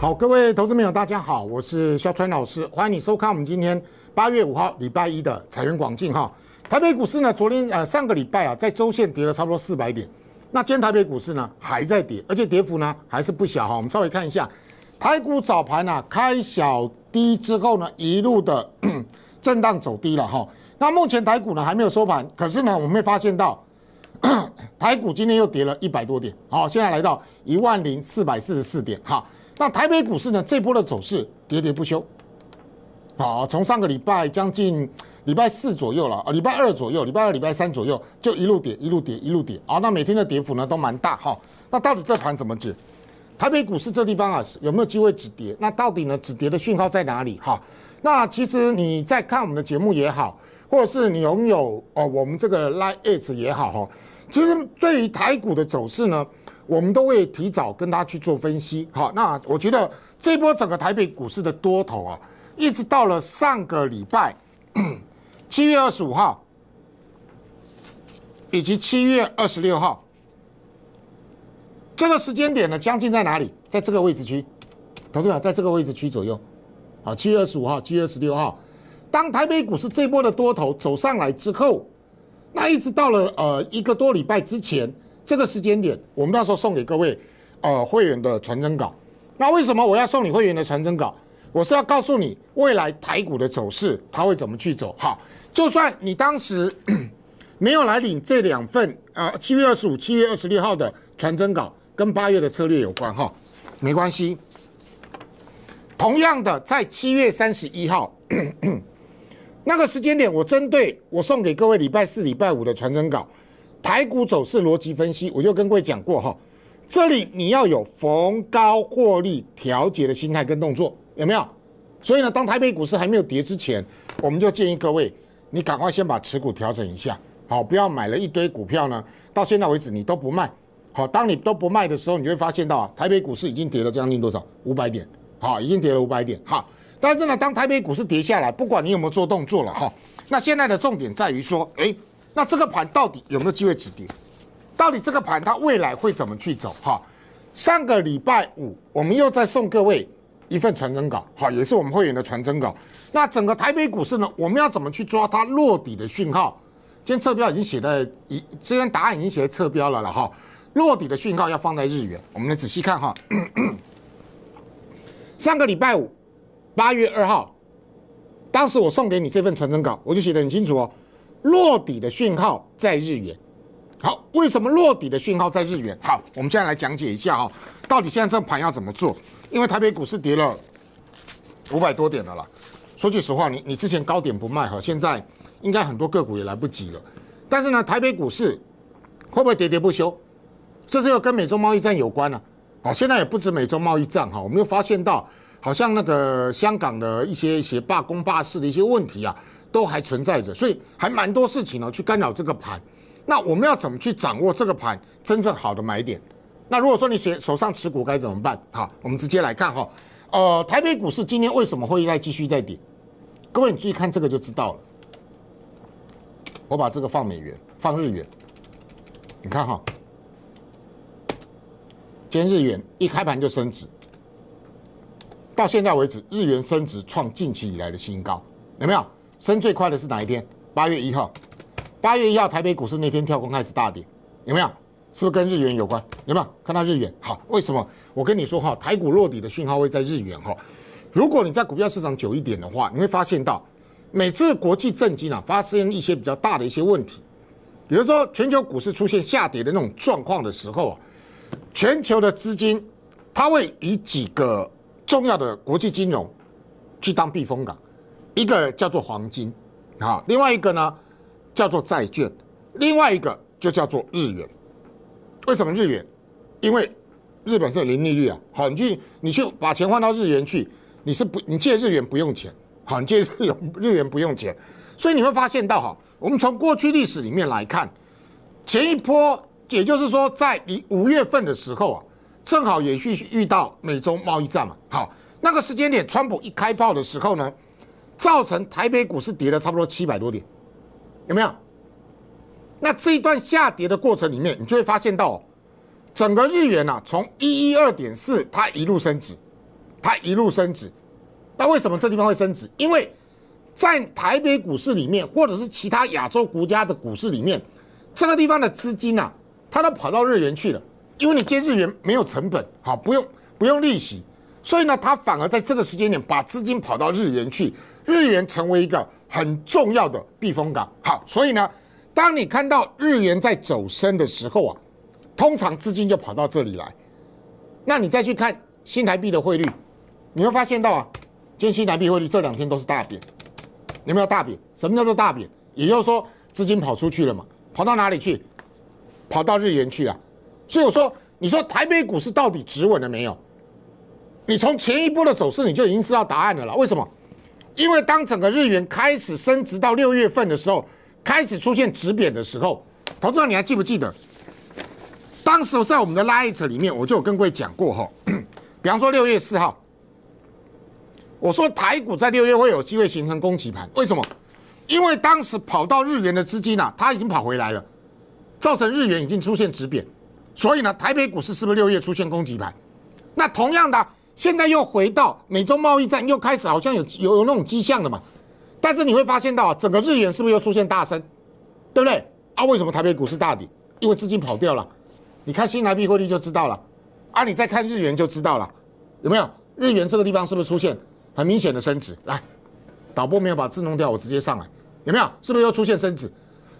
好，各位投资朋友，大家好，我是肖川老师，欢迎你收看我们今天八月五号礼拜一的财源广进哈。台北股市呢，昨天呃上个礼拜啊，在周线跌了差不多四百点。那今天台北股市呢，还在跌，而且跌幅呢还是不小哈。我们稍微看一下，台股早盘呢开小低之后呢，一路的 震荡走低了哈。那目前台股呢还没有收盘，可是呢，我们发现到 台股今天又跌了一百多点。好，现在来到一万零四百四十四点哈。那台北股市呢？这波的走势喋喋不休，好，从上个礼拜将近礼拜四左右了啊，礼拜二左右，礼拜二、礼拜三左右就一路跌，一路跌，一路跌啊。那每天的跌幅呢都蛮大哈。那到底这盘怎么解？台北股市这地方啊，有没有机会止跌？那到底呢止跌的讯号在哪里哈？那其实你在看我们的节目也好，或者是你拥有哦我们这个 Line It 也好哈，其实对于台股的走势呢？我们都会提早跟他去做分析。好，那我觉得这波整个台北股市的多头啊，一直到了上个礼拜 七月二十五号以及七月二十六号这个时间点呢，将近在哪里？在这个位置区，同志们，在这个位置区左右。好，七月二十五号、七月二十六号，当台北股市这波的多头走上来之后，那一直到了呃一个多礼拜之前。这个时间点，我们那时候送给各位，呃，会员的传真稿。那为什么我要送你会员的传真稿？我是要告诉你未来台股的走势，它会怎么去走。好，就算你当时 没有来领这两份，呃，七月二十五、七月二十六号的传真稿，跟八月的策略有关，哈，没关系。同样的，在七月三十一号 那个时间点，我针对我送给各位礼拜四、礼拜五的传真稿。台股走势逻辑分析，我就跟各位讲过哈，这里你要有逢高获利调节的心态跟动作，有没有？所以呢，当台北股市还没有跌之前，我们就建议各位，你赶快先把持股调整一下，好，不要买了一堆股票呢，到现在为止你都不卖，好，当你都不卖的时候，你会发现到啊，台北股市已经跌了将近多少？五百点，好，已经跌了五百点，好，但是呢，当台北股市跌下来，不管你有没有做动作了哈，那现在的重点在于说，哎。那这个盘到底有没有机会止跌？到底这个盘它未来会怎么去走？哈，上个礼拜五我们又再送各位一份传真稿，哈，也是我们会员的传真稿。那整个台北股市呢，我们要怎么去抓它落底的讯号？今天测标已经写在，已今天答案已经写在测标了了哈。落底的讯号要放在日元，我们来仔细看哈。上个礼拜五，八月二号，当时我送给你这份传真稿，我就写得很清楚哦。落底的讯号在日元，好，为什么落底的讯号在日元？好，我们现在来讲解一下哈，到底现在这盘要怎么做？因为台北股市跌了五百多点了啦，说句实话，你你之前高点不卖哈，现在应该很多个股也来不及了。但是呢，台北股市会不会喋喋不休？这是要跟美中贸易战有关呢？啊，现在也不止美中贸易战哈，我们又发现到好像那个香港的一些一些罢工罢市的一些问题啊。都还存在着，所以还蛮多事情呢，去干扰这个盘。那我们要怎么去掌握这个盘真正好的买点？那如果说你写手上持股该怎么办？好，我们直接来看哈。呃，台北股市今天为什么会该继续在跌？各位，你注意看这个就知道了。我把这个放美元，放日元，你看哈，今天日元一开盘就升值，到现在为止，日元升值创近期以来的新高，有没有？升最快的是哪一天？八月一号。八月一号，台北股市那天跳空开始大跌，有没有？是不是跟日元有关？有没有看到日元？好，为什么？我跟你说哈，台股落底的讯号会在日元哈。如果你在股票市场久一点的话，你会发现到每次国际政经啊发生一些比较大的一些问题，比如说全球股市出现下跌的那种状况的时候啊，全球的资金它会以几个重要的国际金融去当避风港。一个叫做黄金，啊，另外一个呢叫做债券，另外一个就叫做日元。为什么日元？因为日本是零利率啊，好，你去你去把钱换到日元去，你是不你借日元不用钱，好，你借日元日元不用钱，所以你会发现到哈，我们从过去历史里面来看，前一波，也就是说在你五月份的时候啊，正好也去遇到美中贸易战嘛，好，那个时间点，川普一开炮的时候呢。造成台北股市跌了差不多七百多点，有没有？那这一段下跌的过程里面，你就会发现到，整个日元啊，从一一二点四，它一路升值，它一路升值。那为什么这地方会升值？因为在台北股市里面，或者是其他亚洲国家的股市里面，这个地方的资金啊，它都跑到日元去了。因为你借日元没有成本，好，不用不用利息，所以呢，它反而在这个时间点把资金跑到日元去。日元成为一个很重要的避风港，好，所以呢，当你看到日元在走升的时候啊，通常资金就跑到这里来。那你再去看新台币的汇率，你会发现到啊，今天新台币汇率这两天都是大贬，有没有大贬？什么叫做大贬？也就是说资金跑出去了嘛，跑到哪里去？跑到日元去了。所以我说，你说台北股市到底止稳了没有？你从前一波的走势你就已经知道答案了啦。为什么？因为当整个日元开始升值到六月份的时候，开始出现止贬的时候，投资长你还记不记得？当时在我们的拉 h t 里面，我就有跟各位讲过哈。比方说六月四号，我说台股在六月会有机会形成供给盘，为什么？因为当时跑到日元的资金呐，它已经跑回来了，造成日元已经出现止贬，所以呢，台北股市是不是六月出现供给盘？那同样的。现在又回到美洲贸易战，又开始好像有有有那种迹象了嘛？但是你会发现到整个日元是不是又出现大升，对不对？啊，为什么台北股市大跌？因为资金跑掉了。你看新台币汇率就知道了。啊，你再看日元就知道了，有没有？日元这个地方是不是出现很明显的升值？来，导播没有把字弄掉，我直接上来，有没有？是不是又出现升值？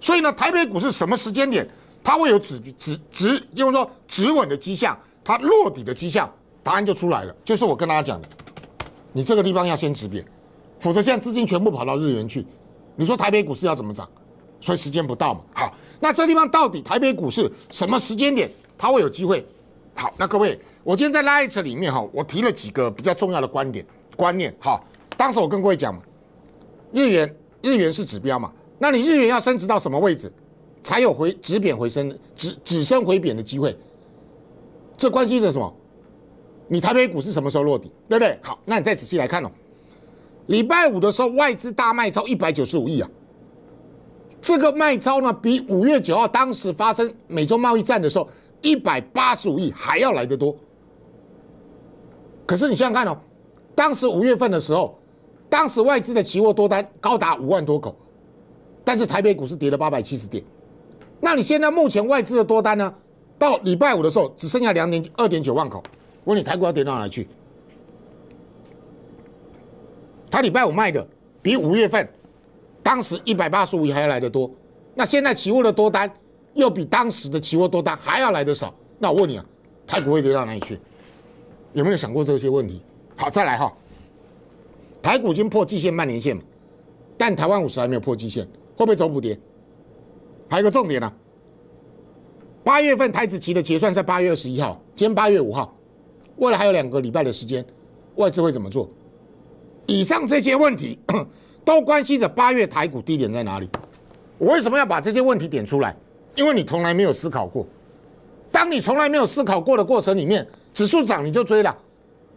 所以呢，台北股市什么时间点它会有止止止，就是说止稳的迹象，它落底的迹象？答案就出来了，就是我跟大家讲的，你这个地方要先止贬，否则现在资金全部跑到日元去，你说台北股市要怎么涨？所以时间不到嘛。好，那这地方到底台北股市什么时间点它会有机会？好，那各位，我今天在拉一次里面哈，我提了几个比较重要的观点观念。哈，当时我跟各位讲嘛，日元日元是指标嘛，那你日元要升值到什么位置，才有回止贬回升止止升回贬的机会？这关系着什么？你台北股是什么时候落底？对不对？好，那你再仔细来看哦。礼拜五的时候，外资大卖超一百九十五亿啊。这个卖超呢，比五月九号当时发生美洲贸易战的时候一百八十五亿还要来的多。可是你想想看哦，当时五月份的时候，当时外资的期货多单高达五万多口，但是台北股市跌了八百七十点。那你现在目前外资的多单呢，到礼拜五的时候只剩下两点二点九万口。问你，台股要跌到哪去？他礼拜五卖的比五月份当时一百八十五亿还要来的多，那现在期货的多单又比当时的期货多单还要来的少。那我问你啊，台股会跌到哪里去？有没有想过这些问题？好，再来哈。台股已经破季线、半年线嘛，但台湾五十还没有破季线，会不会走补跌？还有个重点啊，八月份台子期的结算在八月二十一号，今天八月五号。未来还有两个礼拜的时间，外资会怎么做？以上这些问题 都关系着八月台股低点在哪里。我为什么要把这些问题点出来？因为你从来没有思考过。当你从来没有思考过的过程里面，指数涨你就追了，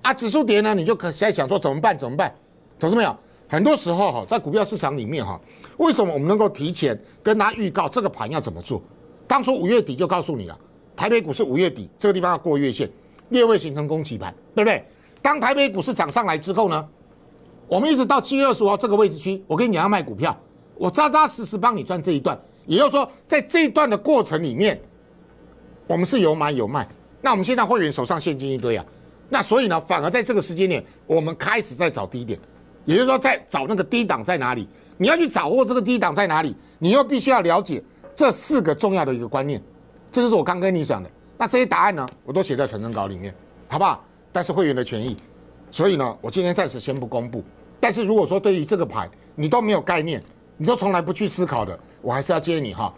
啊，指数跌呢你就可在想说怎么办？怎么办？懂志们，有，很多时候哈，在股票市场里面哈，为什么我们能够提前跟他预告这个盘要怎么做？当初五月底就告诉你了，台北股是五月底这个地方要过月线。略微形成攻击盘，对不对？当台北股市涨上来之后呢，我们一直到七月二十五号这个位置区，我跟你讲，要卖股票，我扎扎实实帮你赚这一段。也就是说，在这一段的过程里面，我们是有买有卖。那我们现在会员手上现金一堆啊，那所以呢，反而在这个时间点，我们开始在找低点，也就是说，在找那个低档在哪里。你要去找握这个低档在哪里，你又必须要了解这四个重要的一个观念，这就是我刚跟你讲的。那这些答案呢，我都写在传真稿里面，好不好？但是会员的权益，所以呢，我今天暂时先不公布。但是如果说对于这个牌你都没有概念，你都从来不去思考的，我还是要建议你哈。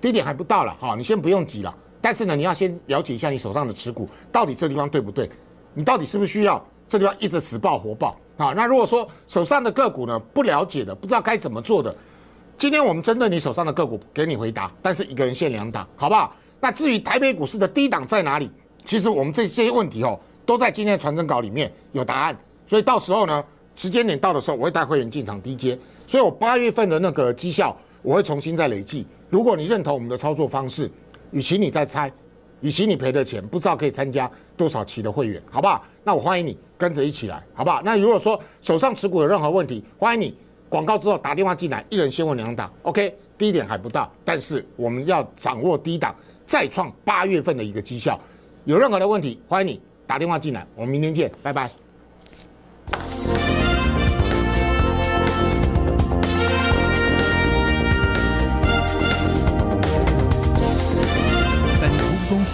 低点还不到了哈，你先不用急了。但是呢，你要先了解一下你手上的持股到底这地方对不对？你到底是不是需要这地方一直死爆活爆啊？那如果说手上的个股呢不了解的，不知道该怎么做的，今天我们针对你手上的个股给你回答，但是一个人限两档，好不好？那至于台北股市的低档在哪里？其实我们这这些问题哦，都在今天的传真稿里面有答案。所以到时候呢，时间点到的时候，我会带会员进场低阶。所以我八月份的那个绩效，我会重新再累计。如果你认同我们的操作方式，与其你再猜，与其你赔的钱，不知道可以参加多少期的会员，好不好？那我欢迎你跟着一起来，好不好？那如果说手上持股有任何问题，欢迎你广告之后打电话进来，一人先问两档。OK，低点还不到，但是我们要掌握低档。再创八月份的一个绩效，有任何的问题，欢迎你打电话进来，我们明天见，拜拜。